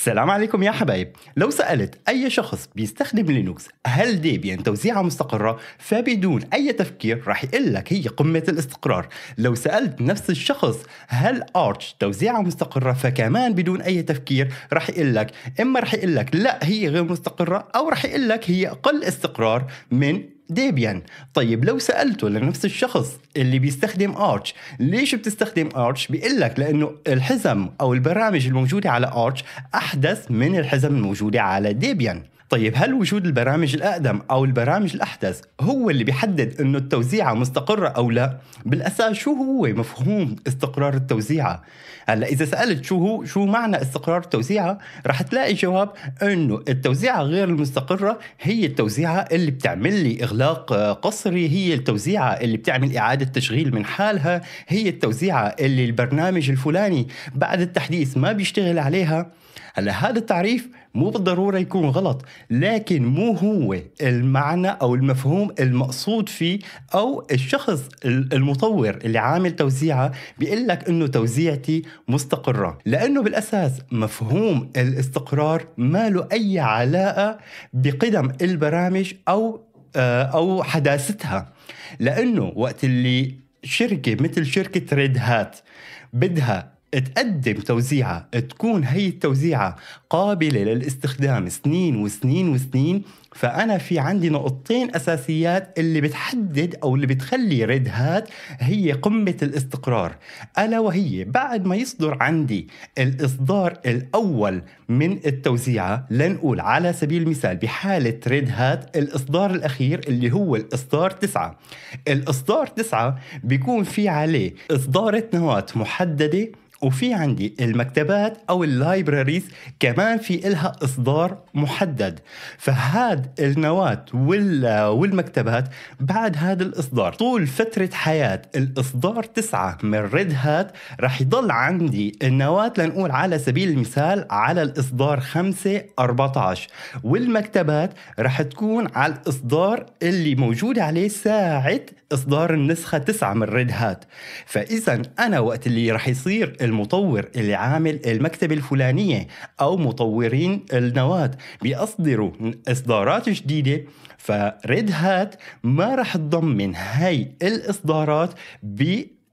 السلام عليكم يا حبايب لو سألت أي شخص بيستخدم لينوكس هل ديبيان توزيعه مستقرة فبدون أي تفكير راح يقول لك هي قمة الاستقرار لو سألت نفس الشخص هل أرتش توزيعه مستقرة فكمان بدون أي تفكير راح يقول لك إما راح يقول لك لا هي غير مستقرة أو راح يقول لك هي أقل استقرار من ديبيان طيب لو سالته لنفس الشخص اللي بيستخدم ارش ليش بتستخدم ارش بيقول لك لانه الحزم او البرامج الموجوده على ارش احدث من الحزم الموجوده على ديبيان طيب هل وجود البرامج الأقدم أو البرامج الأحدث هو اللي بيحدد أنه التوزيعة مستقرة أو لا؟ بالأساس شو هو مفهوم استقرار التوزيعة؟ هلا إذا سألت شو هو شو معنى استقرار التوزيعة رح تلاقي جواب أنه التوزيعة غير المستقرة هي التوزيعة اللي بتعمل لي إغلاق قصري هي التوزيعة اللي بتعمل إعادة تشغيل من حالها هي التوزيعة اللي البرنامج الفلاني بعد التحديث ما بيشتغل عليها هلا هذا التعريف مو بالضروره يكون غلط لكن مو هو المعنى او المفهوم المقصود فيه او الشخص المطور اللي عامل توزيعها بيقول لك انه توزيعتي مستقره لانه بالاساس مفهوم الاستقرار ما له اي علاقه بقدم البرامج او آه، او حداثتها لانه وقت اللي شركه مثل شركه ريد هات بدها تقدم توزيعة تكون هي التوزيعة قابلة للاستخدام سنين وسنين وسنين فأنا في عندي نقطتين أساسيات اللي بتحدد أو اللي بتخلي ريد هات هي قمة الاستقرار ألا وهي بعد ما يصدر عندي الإصدار الأول من التوزيعة لنقول على سبيل المثال بحالة ريد هات الإصدار الأخير اللي هو الإصدار تسعة الإصدار تسعة بيكون في عليه إصدارة نواة محددة وفي عندي المكتبات او اللايبراريز كمان في إلها اصدار محدد فهاد النواه والمكتبات بعد هذا الاصدار طول فتره حياه الاصدار تسعة من ريد هات رح يضل عندي النواه لنقول على سبيل المثال على الاصدار 5 14 والمكتبات رح تكون على الاصدار اللي موجود عليه ساعه اصدار النسخه 9 من ريد هات فاذا انا وقت اللي رح يصير المطور اللي عامل المكتبة الفلانية أو مطورين النواة بيصدروا إصدارات جديدة فريد هات ما رح تضمن هاي الإصدارات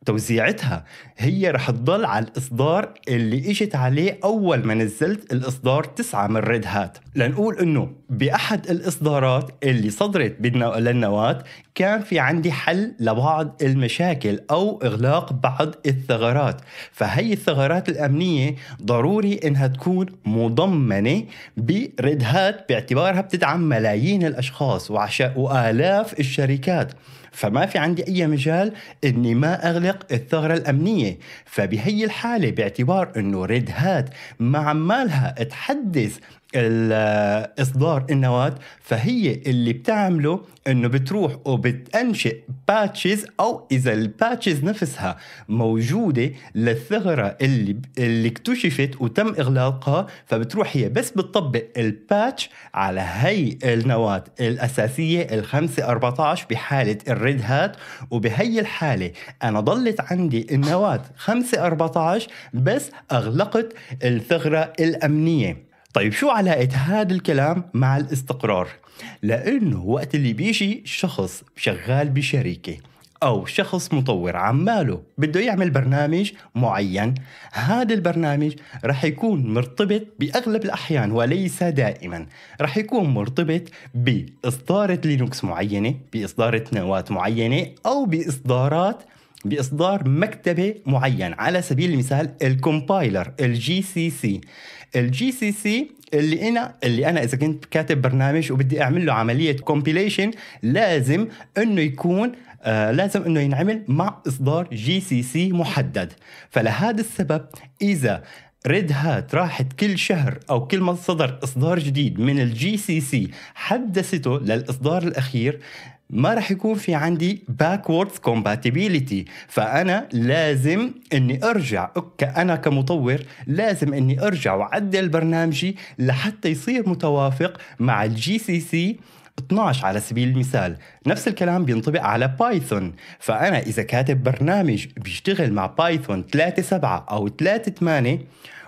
توزيعتها هي رح تضل على الإصدار اللي إجت عليه أول ما نزلت الإصدار تسعة من ريد هات لنقول إنه بأحد الإصدارات اللي صدرت للنواة كان في عندي حل لبعض المشاكل أو إغلاق بعض الثغرات فهي الثغرات الأمنية ضروري إنها تكون مضمنة بريد هات باعتبارها بتدعم ملايين الأشخاص وعشاء وآلاف الشركات فما في عندي أي مجال أني ما أغلق الثغرة الأمنية فبهي الحالة باعتبار أنه ريد هات ما عمالها تحدث اصدار النواه فهي اللي بتعمله انه بتروح وبتنشئ باتشز او اذا الباتشز نفسها موجوده للثغره اللي اللي اكتشفت وتم اغلاقها فبتروح هي بس بتطبق الباتش على هي النواه الاساسيه ال 514 بحاله الريد هات وبهي الحاله انا ضلت عندي النواه 514 بس اغلقت الثغره الامنيه طيب شو علاقة هذا الكلام مع الاستقرار؟ لأنه وقت اللي بيجي شخص شغال بشركة أو شخص مطور عماله بده يعمل برنامج معين هذا البرنامج رح يكون مرتبط بأغلب الأحيان وليس دائما رح يكون مرتبط بإصدارة لينوكس معينة بإصدارة نواة معينة أو بإصدارات باصدار مكتبه معين على سبيل المثال الكومبايلر الجي سي سي الجي سي سي اللي انا اللي انا اذا كنت كاتب برنامج وبدي اعمل له عمليه كومبيليشن لازم انه يكون آه لازم انه ينعمل مع اصدار جي سي سي محدد فلهذا السبب اذا ريد هات راحت كل شهر او كل ما صدر اصدار جديد من الجي سي سي حدثته للاصدار الاخير ما راح يكون في عندي باكوردز كومباتيبيليتي فانا لازم اني ارجع انا كمطور لازم اني ارجع وعدل برنامجي لحتى يصير متوافق مع الجي سي سي 12 على سبيل المثال نفس الكلام بينطبق على بايثون فأنا إذا كاتب برنامج بيشتغل مع بايثون 3 7 أو 3 8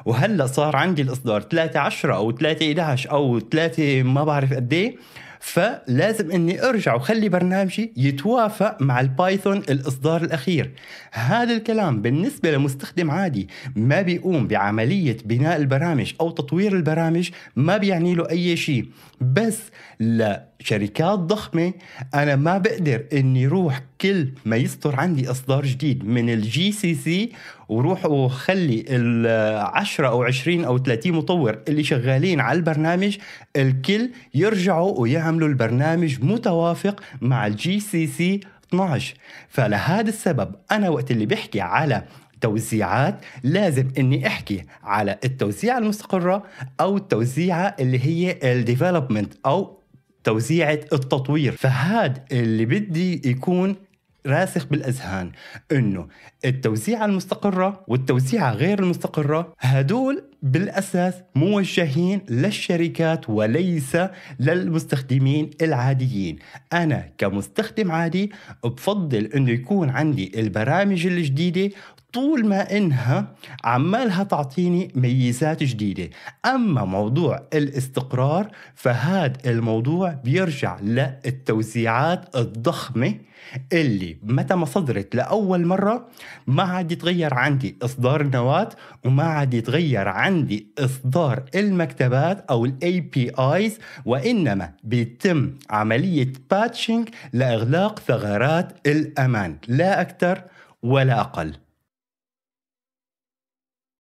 وهلأ صار عندي الإصدار 3 10 أو 3 11 أو 3 ما بعرف قد إيه فلازم اني ارجع وخلي برنامجي يتوافق مع البايثون الاصدار الاخير هذا الكلام بالنسبه لمستخدم عادي ما بيقوم بعمليه بناء البرامج او تطوير البرامج ما بيعني له اي شيء بس لشركات ضخمه انا ما بقدر اني روح كل ما يصدر عندي اصدار جديد من الجي سي سي وروح وخلي ال10 او 20 او 30 مطور اللي شغالين على البرنامج الكل يرجعوا ويعملوا البرنامج متوافق مع الجي سي سي 12 فلهذا السبب انا وقت اللي بحكي على توزيعات لازم اني احكي على التوزيعه المستقره او التوزيعه اللي هي الديفلوبمنت او توزيعه التطوير فهاد اللي بدي يكون راسخ بالأذهان أنه التوزيعة المستقرة والتوزيعة غير المستقرة هدول بالأساس موجهين للشركات وليس للمستخدمين العاديين أنا كمستخدم عادي بفضل أنه يكون عندي البرامج الجديدة طول ما انها عمالها تعطيني ميزات جديده اما موضوع الاستقرار فهذا الموضوع بيرجع للتوزيعات الضخمه اللي متى ما صدرت لاول مره ما عاد يتغير عندي اصدار النواه وما عاد يتغير عندي اصدار المكتبات او الاي بي ايز وانما بيتم عمليه باتشنج لاغلاق ثغرات الامان لا اكثر ولا اقل